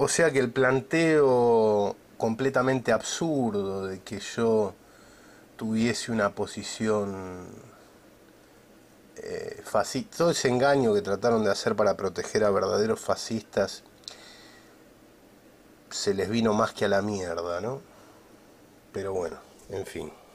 O sea que el planteo completamente absurdo de que yo tuviese una posición eh, fascista, todo ese engaño que trataron de hacer para proteger a verdaderos fascistas, se les vino más que a la mierda, ¿no? Pero bueno, en fin.